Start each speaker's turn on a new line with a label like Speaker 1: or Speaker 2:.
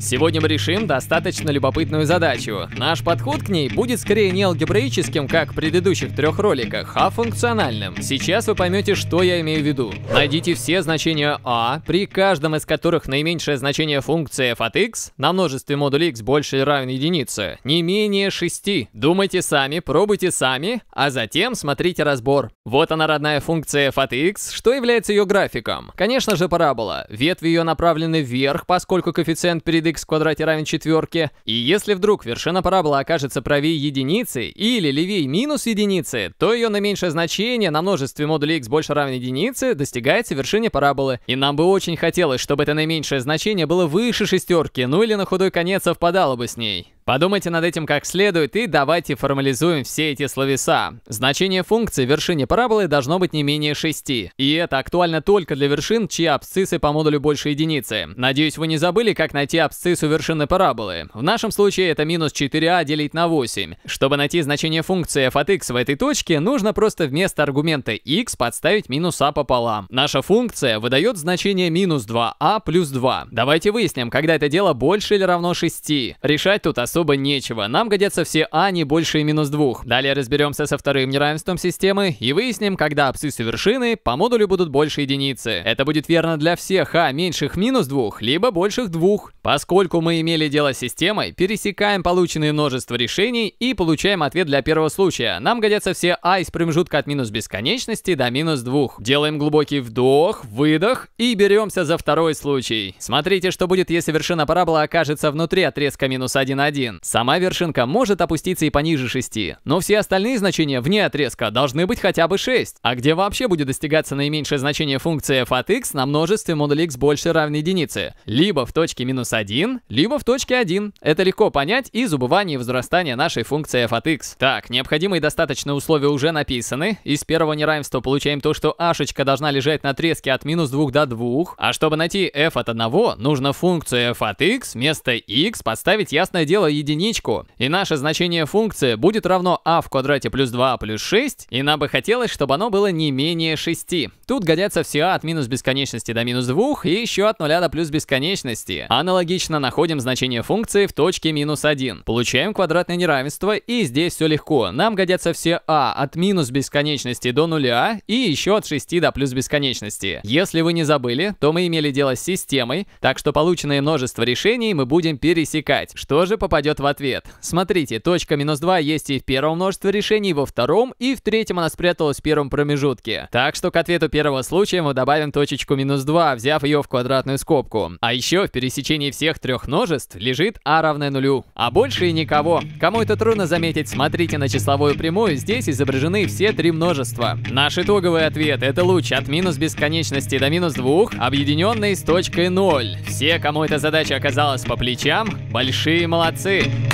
Speaker 1: Сегодня мы решим достаточно любопытную задачу. Наш подход к ней будет скорее не алгебраическим, как в предыдущих трех роликах, а функциональным. Сейчас вы поймете, что я имею в виду. Найдите все значения а, при каждом из которых наименьшее значение функции f от x на множестве модуля x больше или равен единице, не менее 6. Думайте сами, пробуйте сами, а затем смотрите разбор. Вот она родная функция f от x, что является ее графиком. Конечно же парабола. Ветви ее направлены вверх, поскольку коэффициент коэффициент перед x в квадрате равен четверке. И если вдруг вершина параболы окажется правее единицы или левее минус единицы, то ее наименьшее значение на множестве модулей x больше равен единице достигается вершине параболы. И нам бы очень хотелось, чтобы это наименьшее значение было выше шестерки, ну или на худой конец совпадало бы с ней. Подумайте над этим как следует и давайте формализуем все эти словеса. Значение функции в вершине параболы должно быть не менее 6. И это актуально только для вершин, чьи абсциссы по модулю больше единицы. Надеюсь, вы не забыли, как найти абсциссу вершины параболы. В нашем случае это минус 4а делить на 8. Чтобы найти значение функции f от x в этой точке, нужно просто вместо аргумента x подставить минус а пополам. Наша функция выдает значение минус 2а а плюс 2. Давайте выясним, когда это дело больше или равно 6. Решать тут особо особо нечего. Нам годятся все А не больше и минус 2. Далее разберемся со вторым неравенством системы и выясним, когда абсциссы вершины по модулю будут больше единицы. Это будет верно для всех А меньших минус 2, либо больших 2. Поскольку мы имели дело с системой, пересекаем полученные множество решений и получаем ответ для первого случая. Нам годятся все А из промежутка от минус бесконечности до минус 2. Делаем глубокий вдох, выдох и беремся за второй случай. Смотрите, что будет, если вершина параболы окажется внутри отрезка минус 1,1. 1. Сама вершинка может опуститься и пониже 6, но все остальные значения вне отрезка должны быть хотя бы 6. А где вообще будет достигаться наименьшее значение функции f от x на множестве модуль x больше равной единице? Либо в точке минус 1, либо в точке 1. Это легко понять из убывания и возрастания нашей функции f от x. Так, необходимые достаточные условия уже написаны. Из первого неравенства получаем то, что ашечка должна лежать на отрезке от минус 2 до 2. А чтобы найти f от 1, нужно функцию f от x вместо x поставить ясное дело единичку, и наше значение функции будет равно а в квадрате плюс 2 плюс 6, и нам бы хотелось, чтобы оно было не менее 6. Тут годятся все а от минус бесконечности до минус 2 и еще от 0 до плюс бесконечности. Аналогично находим значение функции в точке минус 1. Получаем квадратное неравенство, и здесь все легко. Нам годятся все а от минус бесконечности до 0 и еще от 6 до плюс бесконечности. Если вы не забыли, то мы имели дело с системой, так что полученное множество решений мы будем пересекать. Что же попадет упадет в ответ. Смотрите, точка минус 2 есть и в первом множестве решений, во втором, и в третьем она спряталась в первом промежутке. Так что к ответу первого случая мы добавим точечку минус 2, взяв ее в квадратную скобку. А еще в пересечении всех трех множеств лежит а равное нулю. А больше и никого. Кому это трудно заметить, смотрите на числовую прямую, здесь изображены все три множества. Наш итоговый ответ – это луч от минус бесконечности до минус 2, объединенный с точкой 0. Все, кому эта задача оказалась по плечам, большие молодцы. से